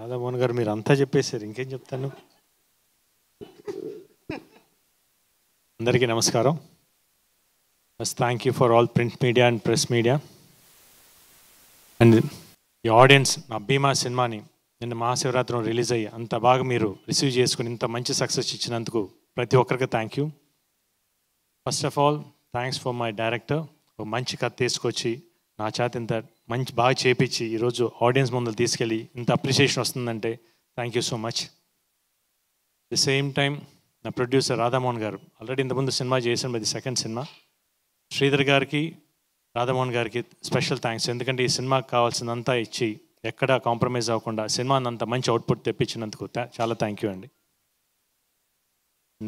రాధామోహన్ గారు మీరు అంతా చెప్పేశారు ఇంకేం చెప్తాను అందరికీ నమస్కారం first thank you for all print media and press media and ఈ ఆడియన్స్ నా భీమా సినిమాని నిన్న మహాశివరాత్రి రిలీజ్ అయ్యి అంత బాగా మీరు రిసీవ్ చేసుకుని ఇంత మంచి సక్సెస్ ఇచ్చినందుకు ప్రతి ఒక్కరికి thank you first of all thanks for my director ఒక మంచి కథ తీసుకొచ్చి నా చేత ఇంత మంచి బాగా చేపించి ఈరోజు ఆడియన్స్ ముందు తీసుకెళ్ళి ఇంత అప్రిషియేషన్ వస్తుందంటే thank you so much the same time నా ప్రొడ్యూసర్ రాధామోహన్ గారు ఆల్రెడీ ఇంతకుముందు సినిమా చేసిన ఇది సెకండ్ సినిమా శ్రీధర్ గారికి రాధామోహన్ గారికి స్పెషల్ థ్యాంక్స్ ఎందుకంటే ఈ సినిమాకి కావాల్సినంతా ఇచ్చి ఎక్కడా కాంప్రమైజ్ అవ్వకుండా సినిమాని అంత మంచి అవుట్పుట్ తెప్పించినందుకు చాలా థ్యాంక్ యూ అండి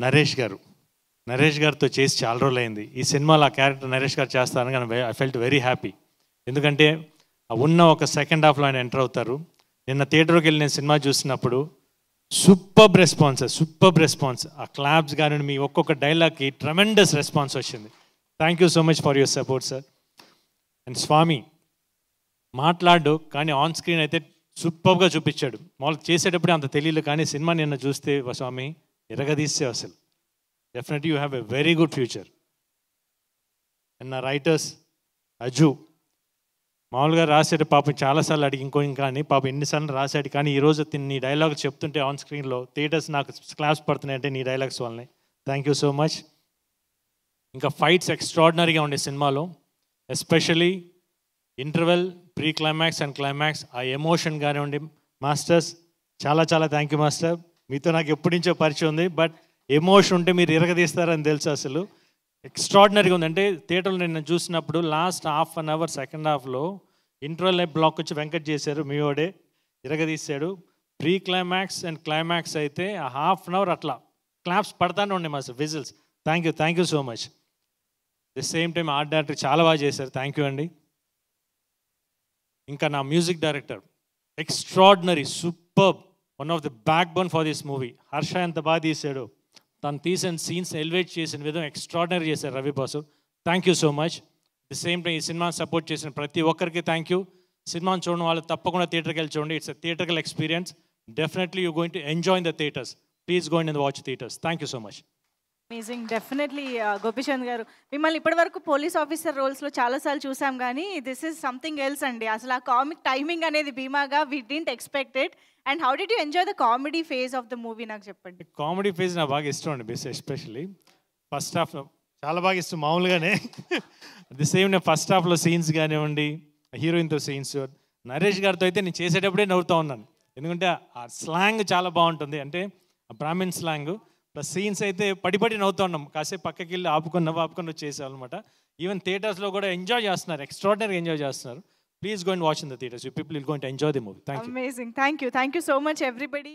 నరేష్ గారు నరేష్ గారితో చేసి చాలా రోజులు అయింది ఈ సినిమాలో ఆ క్యారెక్టర్ నరేష్ గారు చేస్తారని ఐ ఫెల్ట్ వెరీ హ్యాపీ ఎందుకంటే ఉన్న ఒక సెకండ్ హాఫ్లో ఆయన ఎంటర్ అవుతారు నిన్న థియేటర్కి వెళ్ళి నేను సినిమా చూసినప్పుడు సూపర్ రెస్పాన్స్ సూపర్ రెస్పాన్స్ ఆ క్లాప్స్ కానీ మీ ఒక్కొక్క డైలాగ్కి ట్రమెండస్ రెస్పాన్స్ వచ్చింది thank you so much for your support sir and Swamy మాట్లాడు కానీ ఆన్ స్క్రీన్ అయితే సూపర్గా చూపించాడు మామూలు చేసేటప్పుడే అంత తెలియదు కానీ సినిమా నిన్న చూస్తే స్వామి ఎరగదీస్తే అసలు definite you have a very good future and నా రైటర్స్ అజు మామూలుగా రాశాడు పాపం చాలాసార్లు అడిగి ఇంకో ఇంకా అని పాపం ఎన్నిసార్లు రాశాడు కానీ ఈరోజు నీ డైలాగ్స్ చెప్తుంటే ఆన్ స్క్రీన్లో థియేటర్స్ నాకు క్లాప్స్ పడుతున్నాయి అంటే నీ డైలాగ్స్ వల్లనే థ్యాంక్ యూ సో మచ్ ఇంకా ఫైట్స్ ఎక్స్ట్రాడినరీగా ఉండే సినిమాలో especially interval pre climax and climax ఆ ఎమోషన్ కానివ్వండి మాస్టర్స్ చాలా చాలా థ్యాంక్ యూ మాస్టర్ మీతో నాకు ఎప్పటి నుంచో పరిచయం ఉంది బట్ ఎమోషన్ ఉంటే మీరు ఇరగదీస్తారని తెలుసు అసలు ఎక్స్ట్రాడినరీగా ఉంది అంటే థియేటర్లో నేను చూసినప్పుడు last half an hour second హాఫ్లో ఇంటర్వెల్ బ్లాక్ వచ్చి వెంకట్ చేశారు మీవోడే ఇరగదీశాడు ప్రీ క్లైమాక్స్ అండ్ క్లైమాక్స్ అయితే ఆ హాఫ్ అన్ అవర్ అట్లా క్లాప్స్ పడతానే ఉండే master whistles thank you thank you so much the same time art director చాలా బాగా చేశారు థ్యాంక్ యూ అండి ఇంకా నా music director extraordinary super one of the backbone for this movie Harsha ఎంత బాగా తీసాడు తను తీసిన సీన్స్ ఎలివేట్ చేసిన విధం ఎక్స్ట్రాడనరీ చేశారు Ravi boss thank you so much the same time ఈ సినిమాని సపోర్ట్ చేసిన ప్రతి ఒక్కరికి థ్యాంక్ యూ సినిమాని చూడడం వాళ్ళు తప్పకుండా థియేటర్కి వెళ్ళి చూడండి it's a theatrical experience definitely you going to enjoy the theatres please going the watch theatres thank you so much amazing definitely Gopichand garu మిమ్మల్ని ఇప్పటివరకు పోలీస్ ఆఫీసర్ రోల్స్లో చాలాసార్లు చూసాం కానీ దిస్ ఈజ్ సంథింగ్ ఎల్స్ అండి అసలు ఆ కామిక్ టైమింగ్ అనేది భీమాగా we didn't expected and how did you enjoy the comedy phase of the movie నాకు చెప్పండి కామెడీ ఫేజ్ నాకు బాగా ఇష్టం అండి బెస్ట్ ఎస్పెషల్లీ ఫస్ట్ హాఫ్ చాలా బాగా ఇష్టం మామూలుగానే ది సేమ్ నేను ఫస్ట్ హాఫ్లో సీన్స్ కానివ్వండి హీరోయిన్తో సీన్స్ నరేష్ గారితో అయితే నేను చేసేటప్పుడే నవ్వుతూ ఉన్నాను ఎందుకంటే ఆ స్లాంగ్ చాలా బాగుంటుంది అంటే బ్రాహ్మిన్ స్లాంగ్ ప్లస్ సీన్స్ అయితే పడిపడి నవ్వుతున్నాం కాసేపు పక్కకి వెళ్ళి ఆపుకొని నవ్వు ఆపుకొని చేసామన్నమాట ఈవెన్ థియేటర్స్లో కూడా ఎంజాయ్ చేస్తున్నారు ఎక్స్ట్రాడినరీ ఎంజాయ్ చేస్తున్నారు please going watch in the theatres you people will going enjoy the movie thank amazing thank you thank you so much everybody